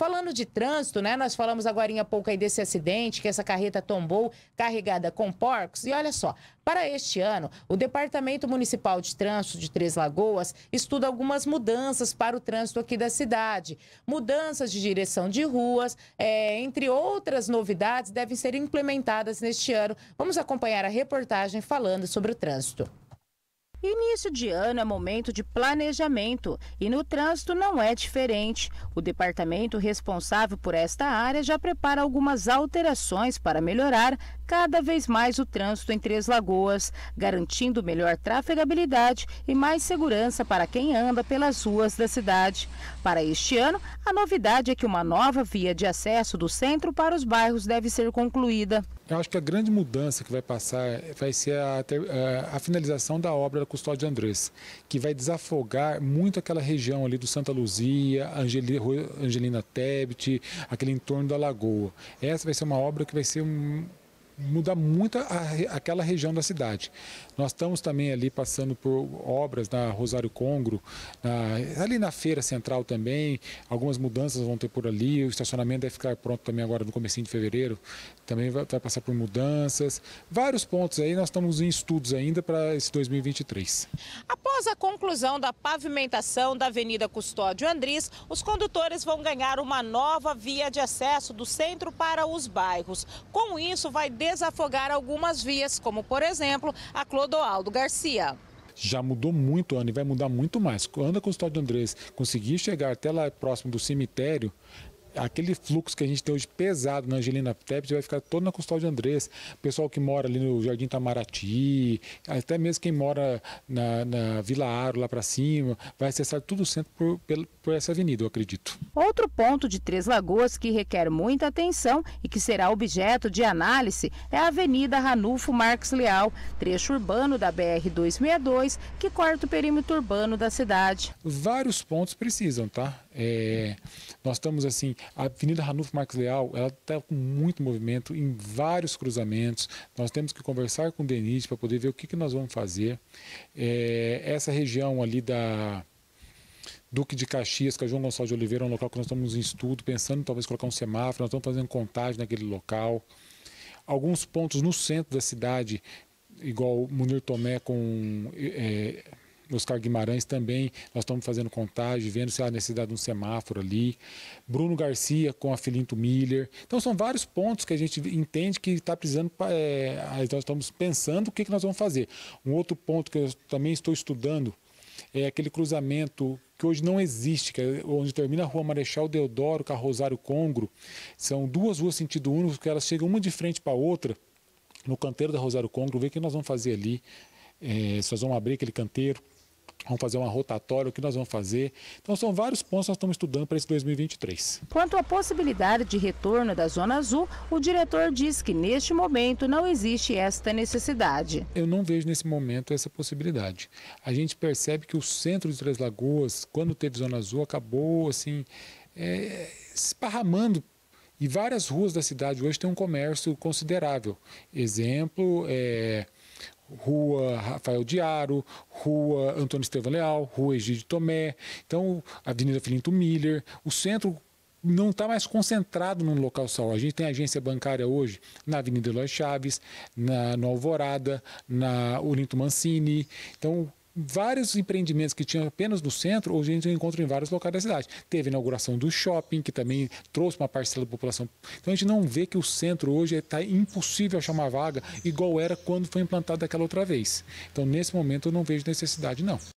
Falando de trânsito, né? Nós falamos agora há pouco aí desse acidente, que essa carreta tombou carregada com porcos. E olha só, para este ano, o Departamento Municipal de Trânsito de Três Lagoas estuda algumas mudanças para o trânsito aqui da cidade. Mudanças de direção de ruas, é, entre outras novidades, devem ser implementadas neste ano. Vamos acompanhar a reportagem falando sobre o trânsito. Início de ano é momento de planejamento e no trânsito não é diferente. O departamento responsável por esta área já prepara algumas alterações para melhorar cada vez mais o trânsito em Três Lagoas, garantindo melhor trafegabilidade e mais segurança para quem anda pelas ruas da cidade. Para este ano, a novidade é que uma nova via de acesso do centro para os bairros deve ser concluída. Eu acho que a grande mudança que vai passar vai ser a, é, a, finalização da obra da Custódia Andrés, que vai desafogar muito aquela região ali do Santa Luzia, Angelina, Angelina Tebet, aquele entorno da Lagoa. Essa vai ser uma obra que vai ser um, mudar muito a, aquela região da cidade. Nós estamos também ali passando por obras na Rosário Congro, na, ali na Feira Central também, algumas mudanças vão ter por ali, o estacionamento deve ficar pronto também agora no começo de fevereiro, também vai, vai passar por mudanças. Vários pontos aí, nós estamos em estudos ainda para esse 2023. Após a conclusão da pavimentação da Avenida Custódio Andris, os condutores vão ganhar uma nova via de acesso do centro para os bairros. Com isso, vai desafogar algumas vias, como por exemplo a Clodoaldo Garcia já mudou muito, Ana, e vai mudar muito mais. Quando a o Andrés, conseguir chegar até lá próximo do cemitério, aquele fluxo que a gente tem hoje pesado na Angelina Tepes vai ficar todo na custódia Andrés. Pessoal que mora ali no Jardim Tamarati, até mesmo quem mora na, na Vila Aro, lá para cima, vai acessar tudo o centro por, por, por essa avenida, eu acredito. Outro ponto de Três Lagoas que requer muita atenção e que será objeto de análise é a Avenida Ranulfo Marques Leal, trecho urbano da BR-262, que corta o perímetro urbano da cidade. Vários pontos precisam, tá? É, nós estamos assim, a Avenida Ranulfo Marques Leal, ela está com muito movimento em vários cruzamentos. Nós temos que conversar com o DENIT para poder ver o que, que nós vamos fazer. É, essa região ali da Duque de Caxias, que é João Gonçalves de Oliveira, é um local que nós estamos em estudo, pensando em talvez colocar um semáforo, nós estamos fazendo contagem naquele local. Alguns pontos no centro da cidade, igual Munir Tomé com é, Oscar Guimarães também, nós estamos fazendo contagem, vendo se há necessidade de um semáforo ali. Bruno Garcia com a Filinto Miller. Então são vários pontos que a gente entende que está precisando, é, nós estamos pensando o que, que nós vamos fazer. Um outro ponto que eu também estou estudando é aquele cruzamento que hoje não existe, que é onde termina a Rua Marechal Deodoro com a Rosário Congro. São duas ruas sentido único, que elas chegam uma de frente para a outra, no canteiro da Rosário Congro, ver o que nós vamos fazer ali, é, se nós vamos abrir aquele canteiro vamos fazer uma rotatória, o que nós vamos fazer. Então são vários pontos que nós estamos estudando para esse 2023. Quanto à possibilidade de retorno da Zona Azul, o diretor diz que neste momento não existe esta necessidade. Eu não vejo nesse momento essa possibilidade. A gente percebe que o centro de Três Lagoas, quando teve Zona Azul, acabou assim, é, esparramando e várias ruas da cidade hoje têm um comércio considerável. Exemplo, é, Rua Rafael Diaro, Rua Antônio Estevão Leal, Rua Egídio Tomé, então Avenida Filinto Miller. O centro não está mais concentrado num local só. A gente tem agência bancária hoje na Avenida Eloy Chaves, na, no Alvorada, na Olinto Mancini. Então, vários empreendimentos que tinham apenas no centro, hoje a gente encontra em vários locais da cidade. Teve a inauguração do shopping, que também trouxe uma parcela da população. Então a gente não vê que o centro hoje está é, impossível achar uma vaga igual era quando foi implantado daquela outra vez. Então nesse momento eu não vejo necessidade, não.